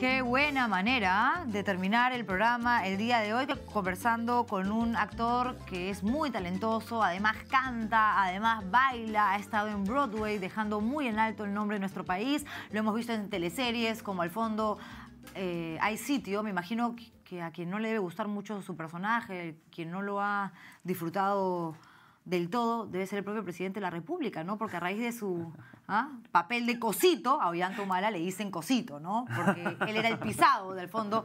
Qué buena manera de terminar el programa el día de hoy conversando con un actor que es muy talentoso, además canta, además baila, ha estado en Broadway dejando muy en alto el nombre de nuestro país. Lo hemos visto en teleseries como Al fondo eh, hay sitio, me imagino que a quien no le debe gustar mucho su personaje, quien no lo ha disfrutado del todo, debe ser el propio presidente de la República, ¿no? Porque a raíz de su ¿ah? papel de cosito, a Ollanta le dicen cosito, ¿no? Porque él era el pisado del fondo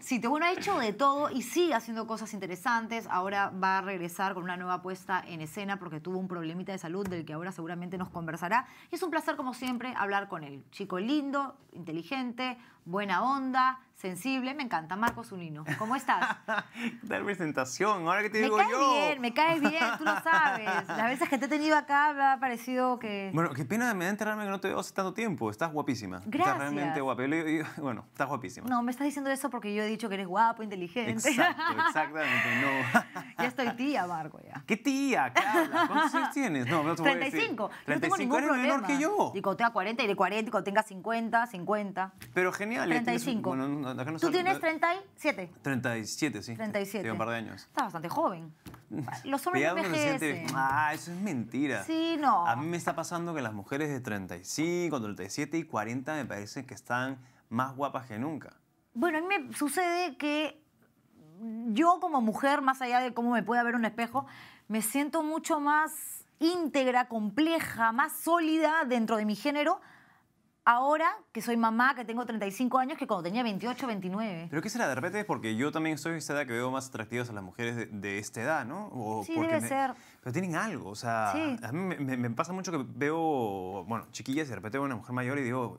Sí, te Bueno, ha hecho de todo y sigue haciendo cosas interesantes. Ahora va a regresar con una nueva puesta en escena porque tuvo un problemita de salud del que ahora seguramente nos conversará. Y es un placer, como siempre, hablar con él. Chico lindo, inteligente, buena onda, sensible. Me encanta, Marcos Unino. ¿Cómo estás? ¿Qué presentación? Ahora que te digo yo. Me caes bien, me caes bien, tú lo sabes. Las veces que te he tenido acá me ha parecido que... Bueno, que pena me da enterrarme que no te veo hace tanto tiempo. Estás guapísima. Gracias. Estás realmente guapa. bueno, estás guapísima. No, me estás diciendo eso porque yo he dicho que eres guapo, inteligente. Exacto, exactamente. No. ya estoy tía, Marco, ya. ¿Qué tía? claro ¿Cuántos años tienes? No, no 35. 35 eres problema. menor que yo. Y cuando tenga 40, y de 40, y cuando tenga 50, 50. Pero genial. 35. Tú tienes 37. 37, sí. 37. Tengo un par de años. Estás bastante joven. Los hombres envejecen. Ah, eso es mentira. Sí, no. A mí me está pasando que las mujeres de 35, 37 y 40 me parece que están más guapas que nunca. Bueno, a mí me sucede que yo como mujer, más allá de cómo me puede ver un espejo, me siento mucho más íntegra, compleja, más sólida dentro de mi género ahora que soy mamá, que tengo 35 años, que cuando tenía 28, 29. ¿Pero que será? De repente es porque yo también soy de esta edad que veo más atractivas a las mujeres de, de esta edad, ¿no? O sí, debe ser. Pero tienen algo, o sea, a mí me, pasa mucho que veo, bueno, chiquillas y de repente veo una mujer mayor y digo,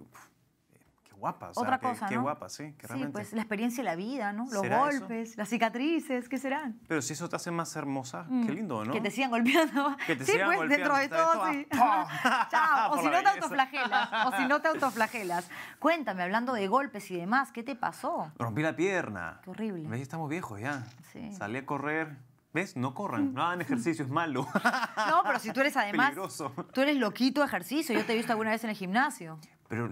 guapa. Otra qué, cosa, qué guapa, sí. Que sí, pues la experiencia de la vida, ¿no? Los golpes, las cicatrices, ¿qué serán? Pero si eso te hace más hermosa, qué mm. lindo, ¿no? Que te sigan golpeando. Que te sí, sigan pues golpeando, dentro de todo, sí. O si no te autoflagelas. O si no te autoflagelas. Cuéntame, hablando de golpes y demás, ¿qué te pasó? Rompí la pierna. Qué horrible. ¿Ves? Estamos viejos ya. Sí. Salí a correr, ¿Ves? No corran, no hagan ejercicio, es malo. No, pero si tú eres además. Tú eres loquito ejercicio, yo te he visto alguna vez en el gimnasio. Pero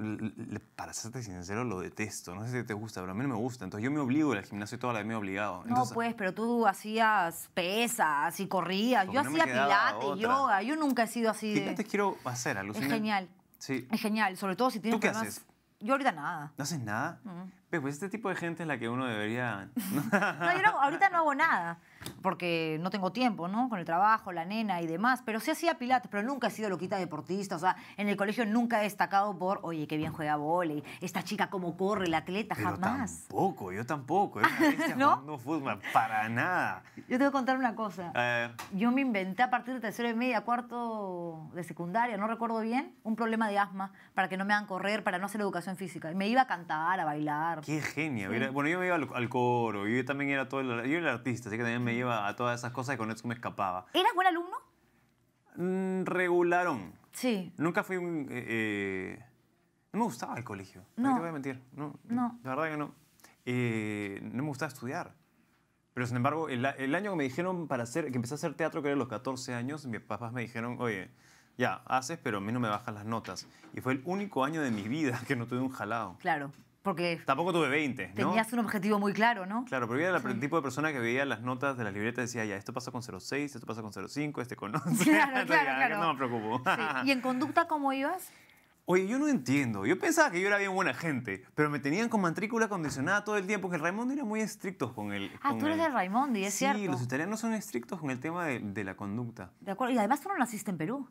para serte sincero, lo detesto. No sé si te gusta, pero a mí no me gusta. Entonces yo me obligo al gimnasio y toda la vida me he obligado. no, pues, pero tú hacías pesas y corrías. Yo hacía pilates, yoga. Yo nunca he sido así de... te quiero hacer, alucinante. Es genial. Sí. Es genial, sobre todo si tienes ¿Tú qué haces? Yo ahorita nada. ¿No haces nada? Mm. Pues este tipo de gente es la que uno debería... no, yo ahorita no hago nada porque no tengo tiempo, ¿no? Con el trabajo, la nena y demás. Pero sí hacía pilates, pero nunca he sido loquita deportista. O sea, en el colegio nunca he destacado por, oye, qué bien juega volei, esta chica cómo corre, la atleta, pero jamás. Tampoco, yo tampoco. ¿No? No fútbol, para nada. Yo te voy a contar una cosa. Yo me inventé a partir de tercero y media, cuarto de secundaria, no recuerdo bien, un problema de asma para que no me hagan correr, para no hacer educación física. Y me iba a cantar, a bailar. Qué genio. Bueno, yo me iba al, coro, yo también era todo el, yo era artista, así que también me me iba a todas esas cosas y con eso me escapaba. ¿Eras buen alumno? Mm, regularon. Sí. Nunca fui un... Eh, eh, no me gustaba el colegio. No. te voy a mentir. No. La verdad que no. Eh, no me gustaba estudiar. Pero sin embargo, el, año que me dijeron para hacer, que empecé a hacer teatro, que era los 14 años, mis papás me dijeron, oye, ya, haces, pero a mí no me bajan las notas. Y fue el único año de mi vida que no tuve un jalado. Claro. Porque Tampoco tuve 20. ¿no? Tenías un objetivo muy claro, ¿no? Claro, pero era el tipo de persona que veía las notas de las libretas y decía, ya, esto pasa con 06, esto pasa con 05, este con 11. Claro, claro, ah, claro. No me preocupo. ¿Y en conducta cómo ibas? Oye, yo no entiendo. Yo pensaba que yo era bien buena gente, pero me tenían con matrícula condicionada todo el tiempo, porque el Raimondi era muy estricto con el... Ah, tú eres el... de Raimondi, es cierto. Sí, los italianos son estrictos con el tema de, de la conducta. De acuerdo, y además tú no naciste en Perú.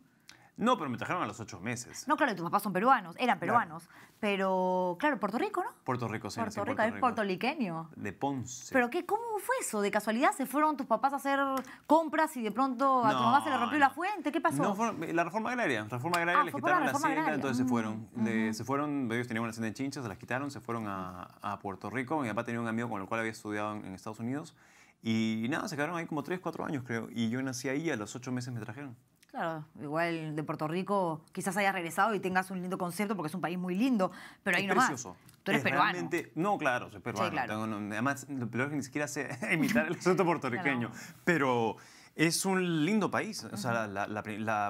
No, pero me trajeron a los ocho meses. No, claro, tus papás son peruanos, eran peruanos. Pero, claro, Puerto Rico, ¿no? Puerto Rico, sí. Puerto Rico, es puertoliqueño. De Ponce. ¿Pero qué? ¿Cómo fue eso? ¿De casualidad se fueron tus papás a hacer compras y de pronto a tu mamá se le rompió la fuente? ¿Qué pasó? la reforma agraria. Ah, la Reforma agraria, les quitaron la, hacienda, entonces se fueron. Mm, se fueron, ellos tenían una hacienda de Chincha, se las quitaron, se fueron a, Puerto Rico. Mi papá tenía un amigo con el cual había estudiado en, Estados Unidos. Y nada, se quedaron ahí como tres, cuatro años, creo. Y yo nací ahí, a los ocho meses me trajeron. Claro, igual de Puerto Rico quizás hayas regresado y tengas un lindo concierto porque es un país muy lindo, pero ahí es Precioso. Tú eres peruano. no, claro, soy peruano. además, lo peor es que ni siquiera sé imitar el acento puertorriqueño, pero es un lindo país. O sea,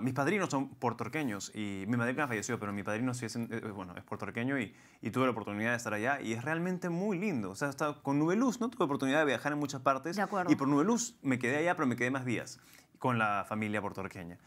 mis padrinos son puertorriqueños y mi ha fallecido, pero mi padrino es, eh, bueno, es puertorriqueño y, tuve la oportunidad de estar allá y es realmente muy lindo. O sea, estado con Nube Luz, no tuve oportunidad de viajar en muchas partes. De acuerdo. Y por Nube Luz me quedé allá, pero me quedé más días con la familia puertorriqueña.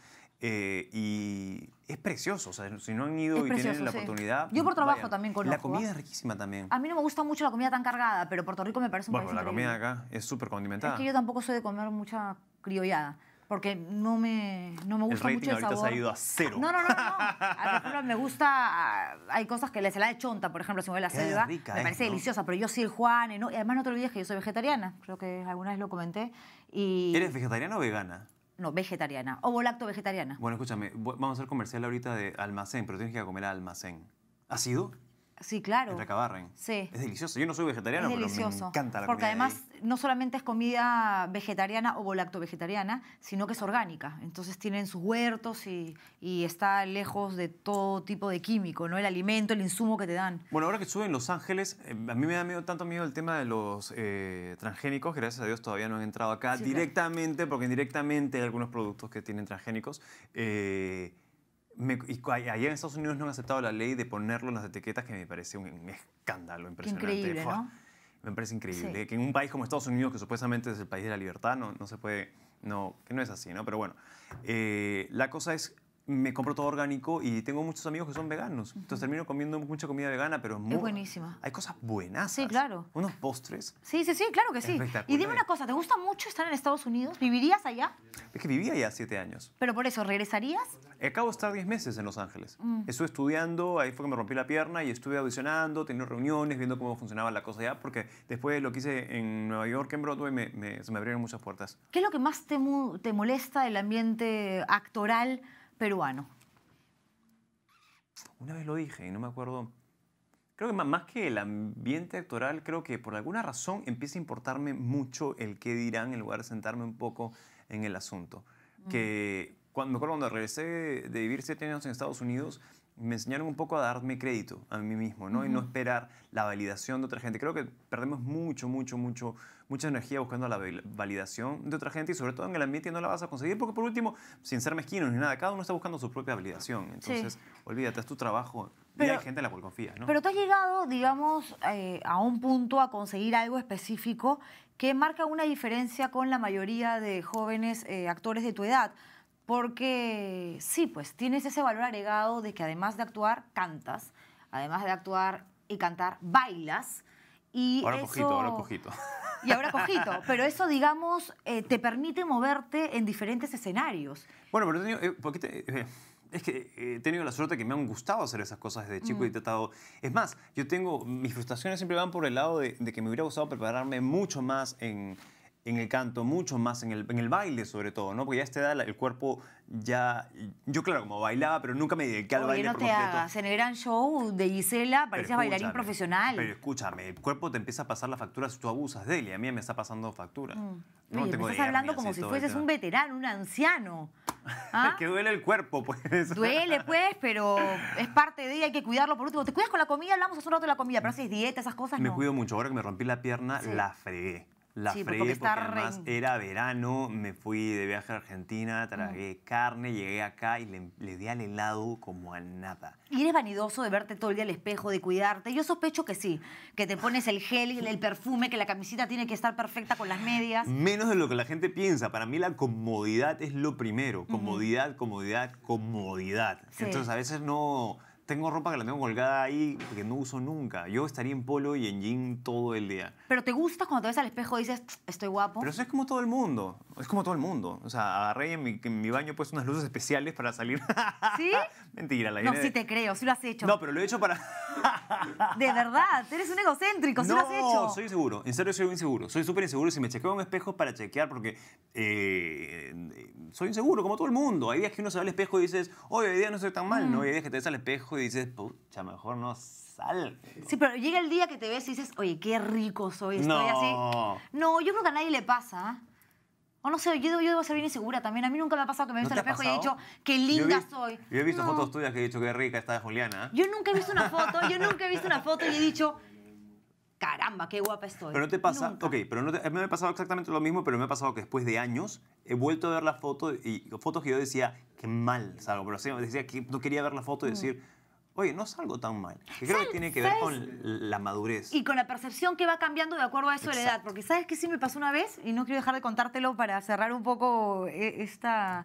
Eh, y es precioso, o sea, si no han ido y tienen la oportunidad. Yo por trabajo también conozco. La comida es riquísima también. A mí no me gusta mucho la comida tan cargada, pero Puerto Rico me parece un bueno, la comida acá es súper condimentada. Es que yo tampoco soy de comer mucha criollada porque no me, no me gusta el mucho el sabor. se ha ido a cero. No, no, no, no. A ejemplo, me gusta, hay cosas que la ensalada de chonta, por ejemplo, si me voy a la selva, me parece deliciosa, pero yo sí el juan, y además no te olvides que yo soy vegetariana, creo que alguna vez lo comenté. Y... ¿Eres vegetariana o vegana? no, vegetariana. O lacto vegetariana. Bueno, escúchame, vamos a hacer comercial ahorita de almacén, pero tienes que comer almacén. ¿Ha sido? Sí, claro. Recabarren. Sí. Es delicioso. Yo no soy vegetariano, pero me encanta Porque además no solamente es comida vegetariana o lacto-vegetariana, sino que es orgánica. Entonces tienen sus huertos y, está lejos de todo tipo de químico, ¿no? El alimento, el insumo que te dan. Bueno, ahora que suben en Los Ángeles, eh, a mí me da miedo, tanto miedo el tema de los eh, transgénicos. Gracias a Dios todavía no han entrado acá directamente, porque indirectamente hay algunos productos que tienen transgénicos. Eh, me, y allá en Estados Unidos no han aceptado la ley de ponerlo en las etiquetas, que me parece un, escándalo impresionante. Me parece increíble que en un país como Estados Unidos, que supuestamente es el país de la libertad, no, no se puede, no, que no es así, ¿no? Pero bueno, eh, la cosa es, me compro todo orgánico y tengo muchos amigos que son veganos. Entonces termino comiendo mucha comida vegana, pero es muy... buenísima. Hay cosas buenas. Sí, claro. Unos postres. Sí, sí, sí, claro que sí. Y dime una cosa, ¿te gusta mucho estar en Estados Unidos? ¿Vivirías allá? Es que vivía allá siete años. ¿Pero por eso regresarías? Acabo de estar diez meses en Los Ángeles. Mm. Estuve estudiando, ahí fue que me rompí la pierna y estuve audicionando, teniendo reuniones, viendo cómo funcionaba la cosa allá, porque después lo que hice en Nueva York, en Broadway, me, se me abrieron muchas puertas. ¿Qué es lo que más te, te molesta del ambiente actoral? peruano? Una vez lo dije y no me acuerdo. Creo que más que el ambiente actoral, creo que por alguna razón empieza a importarme mucho el qué dirán en lugar de sentarme un poco en el asunto. Mm. Que cuando, me acuerdo cuando regresé de vivir siete años en Estados Unidos, me enseñaron un poco a darme crédito a mí mismo, ¿no? Y no esperar la validación de otra gente. Creo que perdemos mucho, mucho, mucho, mucha energía buscando la validación de otra gente y sobre todo en el ambiente no la vas a conseguir porque por último, sin ser mezquinos ni nada, cada uno está buscando su propia validación. Entonces, olvídate, es tu trabajo. ¿De y hay gente en la cual confías, Pero tú has llegado, digamos, eh, a un punto a conseguir algo específico que marca una diferencia con la mayoría de jóvenes eh, actores de tu edad porque sí, pues tienes ese valor agregado de que además de actuar, cantas, además de actuar y cantar, bailas. Y ahora cojito, ahora cojito. Y ahora cojito, pero eso, digamos, eh, te permite moverte en diferentes escenarios. Bueno, pero tenido, eh, eh, es que he tenido la suerte que me han gustado hacer esas cosas desde chico y he mm. tratado... Es más, yo tengo... Mis frustraciones siempre van por el lado de que me hubiera gustado prepararme mucho más en en el canto, mucho más en el, baile sobre todo, ¿no? Porque ya a esta edad el cuerpo ya... Yo claro, como bailaba, pero nunca me dediqué al baile no te completo. en el gran show de Gisela parecías bailarín profesional. Pero escúchame, el cuerpo te empieza a pasar la factura si tú abusas de él y a mí me está pasando factura. Mm. No, estás hablando como si fueses un veterano, un anciano. ¿Ah? que duele el cuerpo, pues. Duele, pues, pero es parte de él, hay que cuidarlo. Por último, ¿te cuidas con la comida? Hablamos hace un rato de la comida, pero haces dieta, esas cosas, Me cuido mucho. Ahora que me rompí la pierna, la fregué. La sí, porque, además era verano, me fui de viaje a Argentina, tragué carne, llegué acá y le, di al helado como a nada. ¿Y eres vanidoso de verte todo el día al espejo, de cuidarte? Yo sospecho que sí, que te pones el gel, el perfume, que la camisita tiene que estar perfecta con las medias. Menos de lo que la gente piensa. Para mí la comodidad es lo primero. Comodidad, comodidad, comodidad. Entonces a veces no tengo ropa que la tengo colgada ahí que no uso nunca. Yo estaría en polo y en jean todo el día. Pero te gusta cuando te ves al espejo y dices, estoy guapo. Pero eso es como todo el mundo. Es como todo el mundo. O sea, agarré en mi, mi baño pues unas luces especiales para salir. ¿Sí? Mentira, la idea. No, sí te creo, sí lo has hecho. No, pero lo he hecho para. de verdad, eres un egocéntrico, sí lo has hecho. No, soy inseguro. En serio, soy inseguro. Soy súper inseguro. Si me chequeo un espejo para chequear, porque eh, soy inseguro, como todo el mundo. Hay días que uno se va al espejo y dices, oye, hoy día no soy tan mal, ¿no? Mm. Hay días que te ves al espejo y dices, pucha, mejor no sal. Sí, pero llega el día que te ves y dices, oye, qué rico soy, estoy así. No, yo creo que a nadie le pasa. ¿ah? O no sé, yo, yo debo ser bien insegura también. A mí nunca me ha pasado que me he visto espejo y he dicho, qué linda soy. Yo he visto fotos tuyas que he dicho, qué rica está Juliana. Yo nunca he visto una foto, yo nunca he visto una foto y he dicho, caramba, qué guapa estoy. Pero no te pasa, ok, pero no me ha pasado exactamente lo mismo, pero me ha pasado que después de años he vuelto a ver la foto y fotos que yo decía, qué mal salgo, pero decía que no quería ver la foto y mm. decir oye, no salgo tan mal. creo que tiene que ver con la madurez. Y con la percepción que va cambiando de acuerdo a eso de la edad. Porque sabes que sí me pasó una vez, y no quiero dejar de contártelo para cerrar un poco eh, esta,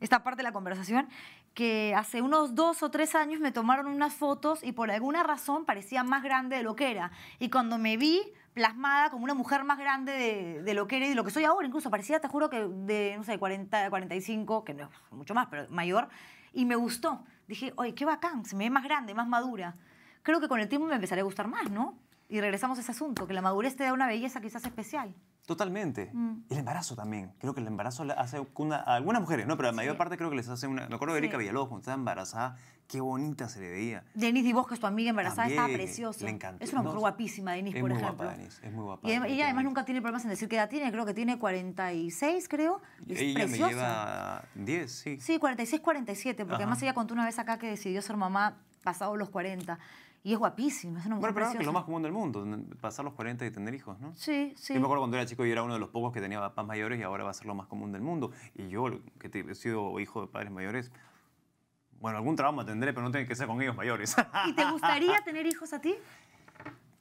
esta parte de la conversación, que hace unos dos o tres años me tomaron unas fotos y por alguna razón parecía más grande de lo que era. Y cuando me vi plasmada como una mujer más grande de, lo que era y de lo que soy ahora, incluso parecía, te juro, que de, no sé, 40, 45, que no es mucho más, pero mayor, y me gustó dije, oye, qué bacán, se me ve más grande, más madura. Creo que con el tiempo me empezaré a gustar más, ¿no? Y regresamos a ese asunto, que la madurez te da una belleza quizás especial. Totalmente. Mm. El embarazo también. Creo que el embarazo hace algunas mujeres, ¿no? Pero la mayor parte creo que les hace una... Me acuerdo de Erika Villalobos cuando estaba embarazada, qué bonita se le veía. Denise es tu amiga embarazada, estaba preciosa. Le encantó. Es una mujer guapísima, Denise, por ejemplo. Guapa, es muy guapa. Y, ella además nunca tiene problemas en decir qué edad tiene. Creo que tiene 46, creo. es preciosa. me lleva 10, sí. Sí, 46, 47. Porque además ella contó una vez acá que decidió ser mamá pasado los 40. Y es guapísimo, es una mujer Bueno, pero es lo más común del mundo, pasar los 40 y tener hijos, ¿no? Sí, sí. Yo me acuerdo cuando era chico y era uno de los pocos que tenía papás mayores y ahora va a ser lo más común del mundo. Y yo, que he sido hijo de padres mayores, bueno, algún trauma tendré, pero no tiene que ser con ellos mayores. ¿Y te gustaría tener hijos a ti?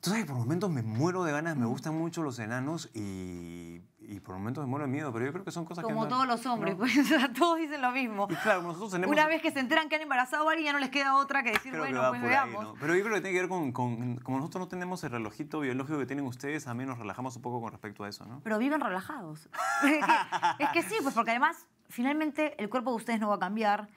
Entonces, por momentos me muero de ganas, me mm. gustan mucho los enanos y, por momentos me muero de miedo, pero yo creo que son cosas que... Como todos los hombres, pues todos dicen lo mismo. Una vez que se enteran que han embarazado a alguien, ya no les queda otra que decir, bueno, pues veamos. Pero yo creo que tiene que ver con, Como nosotros no tenemos el relojito biológico que tienen ustedes, a mí nos relajamos un poco con respecto a eso, ¿no? Pero viven relajados. es, que, es que sí, pues porque además, finalmente, el cuerpo de ustedes no va a cambiar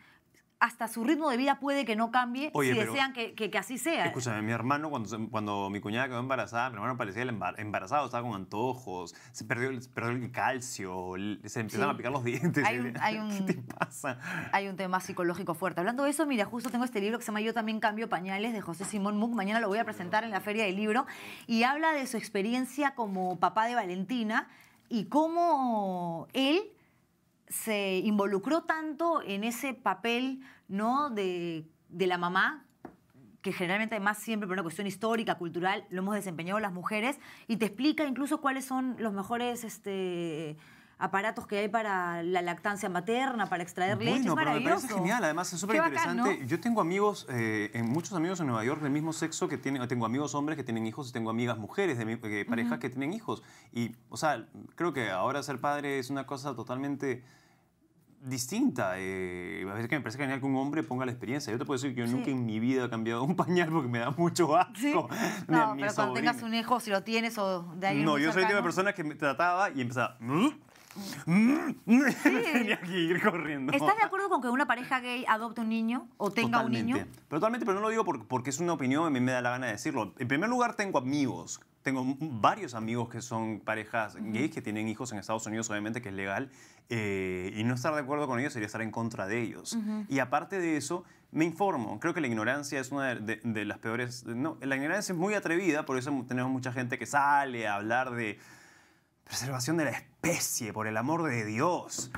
hasta su ritmo de vida puede que no cambie si desean que, así sea. Escúchame, mi hermano, cuando, mi cuñada quedó embarazada, mi hermano parecía embarazado, estaba con antojos, se perdió, el calcio, se empezaron a picar los dientes. Hay un, ¿Qué te pasa? Hay un tema psicológico fuerte. Hablando de eso, mira, justo tengo este libro que se llama Yo también cambio pañales de José Simón Muck. Mañana lo voy a presentar en la Feria del Libro. Y habla de su experiencia como papá de Valentina y cómo él se involucró tanto en ese papel ¿no? de, la mamá que generalmente además siempre por una cuestión histórica, cultural, lo hemos desempeñado las mujeres, y te explica incluso cuáles son los mejores este, aparatos que hay para la lactancia materna, para extraer leche. Es maravilloso. me parece genial, además es súper interesante. Yo tengo amigos, eh, muchos amigos en Nueva York del mismo sexo que tienen, tengo amigos hombres que tienen hijos y tengo amigas mujeres de eh, parejas que tienen hijos. Y, o sea, creo que ahora ser padre es una cosa totalmente distinta. Eh, a veces que me parece genial que un hombre ponga la experiencia. Yo te puedo decir que yo nunca en mi vida he cambiado un pañal porque me da mucho asco. No, pero cuando tengas un hijo, si lo tienes o de alguien No, yo soy la persona que me trataba y empezaba... tenía que ir corriendo. ¿Estás de acuerdo con que una pareja gay adopte un niño o tenga un niño? totalmente, pero no lo digo porque es una opinión, a mí me da la gana de decirlo. En primer lugar, tengo amigos tengo varios amigos que son parejas gays que tienen hijos en Estados Unidos, obviamente que es legal, eh, y no estar de acuerdo con ellos sería estar en contra de ellos. Y aparte de eso, me informo. Creo que la ignorancia es una de, las peores. No, la ignorancia es muy atrevida, por eso tenemos mucha gente que sale a hablar de preservación de la especie, por el amor de Dios.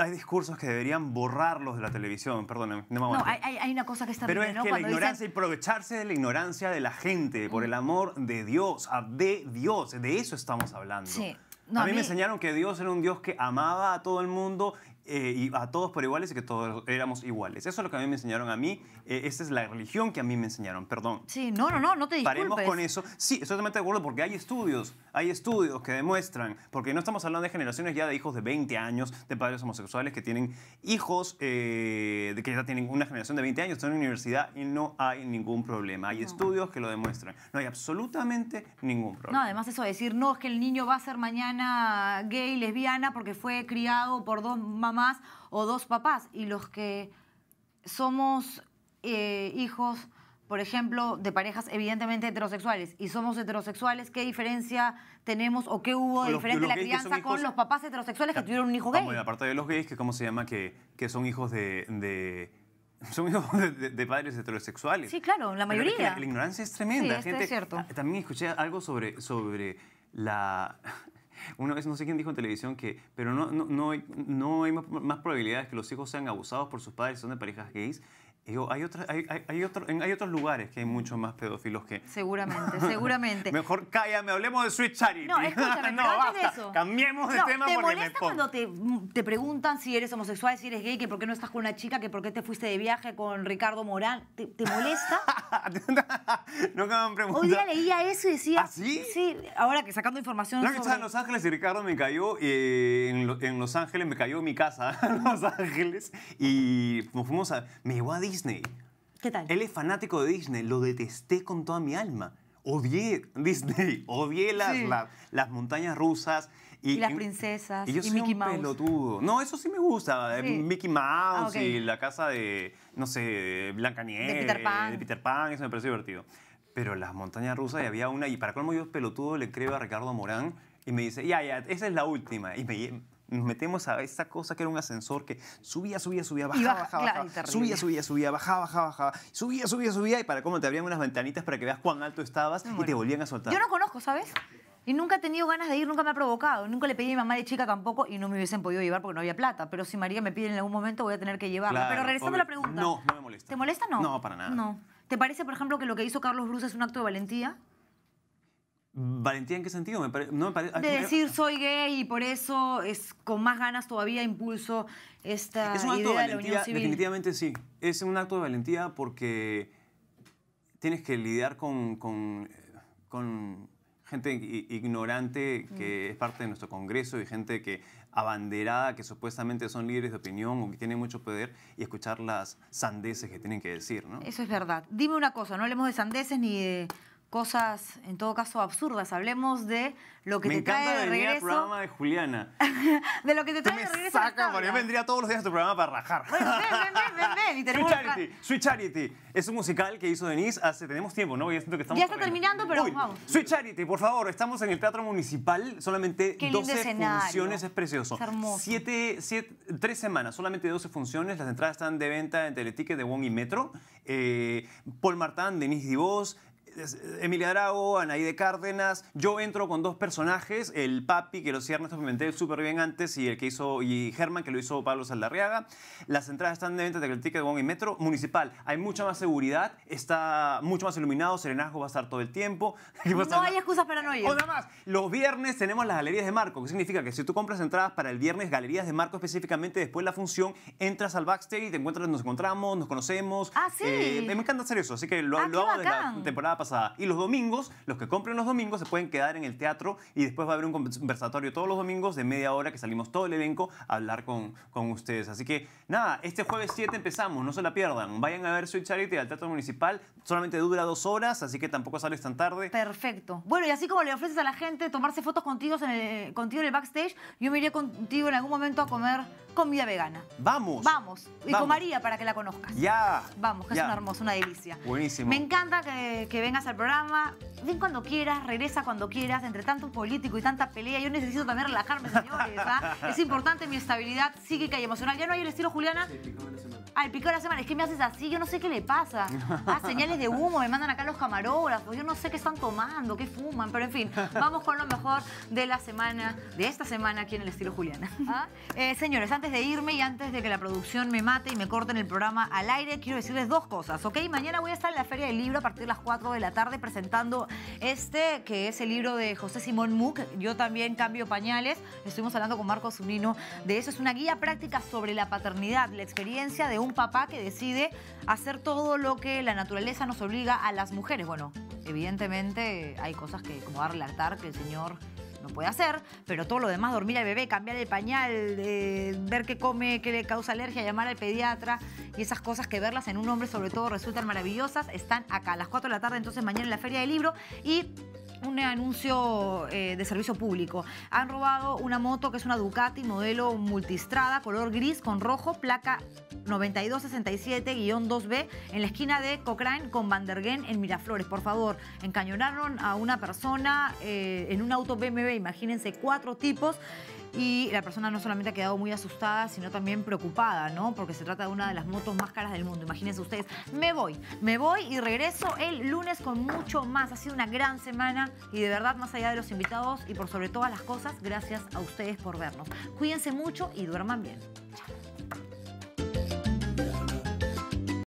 hay discursos que deberían borrarlos de la televisión, ...perdón, No, me no hay, hay, una cosa que está Pero es que la ignorancia, y aprovecharse de la ignorancia de la gente, por el amor de Dios, ah, de Dios, de eso estamos hablando. a, mí me enseñaron que Dios era un Dios que amaba a todo el mundo eh, y a todos por iguales y que todos éramos iguales. Eso es lo que a mí me enseñaron a mí. Esa eh, esta es la religión que a mí me enseñaron, perdón. Sí, no, no, no, no te disculpes. Paremos con eso. Sí, estoy totalmente de acuerdo porque hay estudios, hay estudios que demuestran, porque no estamos hablando de generaciones ya de hijos de 20 años, de padres homosexuales que tienen hijos, eh, que ya tienen una generación de 20 años, están en universidad y no hay ningún problema. Hay estudios que lo demuestran. No hay absolutamente ningún problema. No, además eso de decir, no, es que el niño va a ser mañana gay, lesbiana, porque fue criado por dos mamás más o dos papás. Y los que somos eh, hijos, por ejemplo, de parejas evidentemente heterosexuales y somos heterosexuales, ¿qué diferencia tenemos o qué hubo de diferente la crianza con los papás heterosexuales que tuvieron un hijo gay? Aparte de los gays, que cómo se llama, que, que son hijos de, de son hijos de, padres heterosexuales. Sí, claro, la mayoría. la, ignorancia es tremenda. cierto. También escuché algo sobre, sobre la, una vez, no sé quién dijo en televisión que, pero no, no, no, no hay más probabilidades que los hijos sean abusados por sus padres si son de parejas gays Digo, hay, hay, hay, hay, otros lugares que hay muchos más pedófilos que... Seguramente, seguramente. Mejor cállame, hablemos de Sweet Charity. No, escúchame, no, de eso. cambiemos de tema ¿te porque me cuando te, te, preguntan si eres homosexual, si eres gay, que por qué no estás con una chica, que por qué te fuiste de viaje con Ricardo Morán? ¿Te, molesta? No me han preguntado. Hoy día leía eso y decía... ¿Ah, sí? Sí, ahora que sacando información No, sobre... que estaba en Los Ángeles y Ricardo me cayó eh, en, en, Los Ángeles, me cayó en mi casa en Los Ángeles y nos fuimos a... Me Disney. ¿Qué tal? Él es fanático de Disney, lo detesté con toda mi alma. Odié Disney, odié las, las, montañas rusas. Y, las princesas, y, yo y soy pelotudo. No, eso sí me gusta. Eh, Mickey Mouse ah, y la casa de, no sé, Blancanieves, de Peter Pan. De Peter Pan, eso me parece divertido. Pero las montañas rusas, y había una, y para colmo yo pelotudo le creo a Ricardo Morán, y me dice, ya, ya, esa es la última. Y me, nos metemos a esa cosa que era un ascensor que subía, subía, subía, bajaba, bajaba, subía, subía, subía, bajaba, bajaba, bajaba, subía, subía, subía, y para cómo te abrían unas ventanitas para que veas cuán alto estabas y te volvían a soltar. Yo no conozco, ¿sabes? Y nunca he tenido ganas de ir, nunca me ha provocado. Nunca le pedí a mi mamá de chica tampoco y no me hubiesen podido llevar porque no había plata. Pero si María me pide en algún momento, voy a tener que llevarla. Pero regresando a la pregunta. No, no me molesta. ¿Te molesta no? No, para nada. No. ¿Te parece, por ejemplo, que lo que hizo Carlos Bruce es un acto de valentía? ¿Valentía en qué sentido? de decir soy gay y por eso es con más ganas todavía impulso esta es un acto de, la unión civil. Definitivamente sí. Es un acto de valentía porque tienes que lidiar con, con, eh, gente ignorante que mm. es parte de nuestro Congreso y gente que abanderada, que supuestamente son líderes de opinión o que tienen mucho poder, y escuchar las sandeces que tienen que decir, ¿no? Eso es verdad. Dime una cosa, no hablemos de sandeces ni de cosas, en todo caso, absurdas. Hablemos de lo que te trae de regreso. Me encanta venir al programa de Juliana. de lo que te trae de regreso. Me saca, yo vendría todos los días a tu programa para rajar. ven, ven, ven, Sweet Charity, Sweet Charity. Es un musical que hizo Denise hace... Tenemos tiempo, ¿no? Ya que estamos Ya está terminando, pero vamos. Sweet Charity, por favor. Estamos en el Teatro Municipal. Solamente 12 funciones. Es precioso. Es hermoso. tres semanas. Solamente 12 funciones. Las entradas están de venta en Teleticket de Wong y Metro. Eh, Paul Martán, Denise Divos, Emilia Drago, Anaí de Cárdenas. Yo entro con dos personajes, el papi, que lo esto Ernesto Pimentel súper bien antes, y el que hizo, y Germán, que lo hizo Pablo Saldarriaga. Las entradas están de venta de ticket de y Metro. Municipal, hay mucha más seguridad, está mucho más iluminado, Serenazgo va a estar todo el tiempo. No hay excusas para no ir. Otra más, los viernes tenemos las galerías de Marco, que significa que si tú compras entradas para el viernes, galerías de Marco específicamente, después de la función, entras al backstage y te encuentras, nos encontramos, nos conocemos. Ah, sí. Eh, me encanta hacer eso, así que lo, ah, hago la temporada y los domingos, los que compren los domingos se pueden quedar en el teatro y después va a haber un conversatorio todos los domingos de media hora que salimos todo el elenco a hablar con, con ustedes. Así que nada, este jueves 7 empezamos, no se la pierdan. Vayan a ver Sweet Charity al Teatro Municipal. Solamente dura dos horas, así que tampoco sales tan tarde. Perfecto. Bueno, y así como le ofreces a la gente tomarse fotos contigo en el, eh, contigo el backstage, yo me iré contigo en algún momento a comer comida vegana. Vamos. Vamos. Y con María para que la conozcas. Ya. Vamos, que es una hermosa, una delicia. Buenísimo. Me encanta que, que vengas al programa, ven cuando quieras, regresa cuando quieras, entre tanto político y tanta pelea, yo necesito también relajarme, señores. ¿ah? Es importante mi estabilidad psíquica y emocional. Ya no hay el estilo Juliana. ...al pico de la semana. Es que me haces así, yo no sé qué le pasa. Ah, señales de humo, me mandan acá los camarógrafos. Yo no sé qué están tomando, qué fuman. Pero en fin, vamos con lo mejor de la semana, de esta semana aquí en el estilo Juliana. Eh, señores, antes de irme y antes de que la producción me mate y me corten el programa al aire, quiero decirles dos cosas, ¿ok? Mañana voy a estar en la Feria del Libro a partir de las 4 de la tarde presentando este, que es el libro de José Simón Muck. Yo también cambio pañales. Estuvimos hablando con Marcos Unino de eso. Es una guía práctica sobre la paternidad, la experiencia de de un papá que decide hacer todo lo que la naturaleza nos obliga a las mujeres. Bueno, evidentemente hay cosas que, como dar altar que el señor no puede hacer, pero todo lo demás, dormir al bebé, cambiar el pañal, eh, ver qué come, qué le causa alergia, llamar al pediatra y esas cosas que verlas en un hombre sobre todo resultan maravillosas, están acá a las 4 de la tarde, entonces mañana en la Feria del Libro y un anuncio eh, de servicio público. Han robado una moto que es una Ducati modelo multistrada, color gris con rojo, placa 9267-2B en la esquina de Cochrane con Vandergen en Miraflores. Por favor, encañonaron a una persona eh, en un auto BMW, imagínense, cuatro tipos y la persona no solamente ha quedado muy asustada, sino también preocupada, ¿no? Porque se trata de una de las motos más caras del mundo. Imagínense ustedes, me voy, me voy y regreso el lunes con mucho más. Ha sido una gran semana y de verdad, más allá de los invitados y por sobre todas las cosas, gracias a ustedes por vernos. Cuídense mucho y duerman bien. Chao.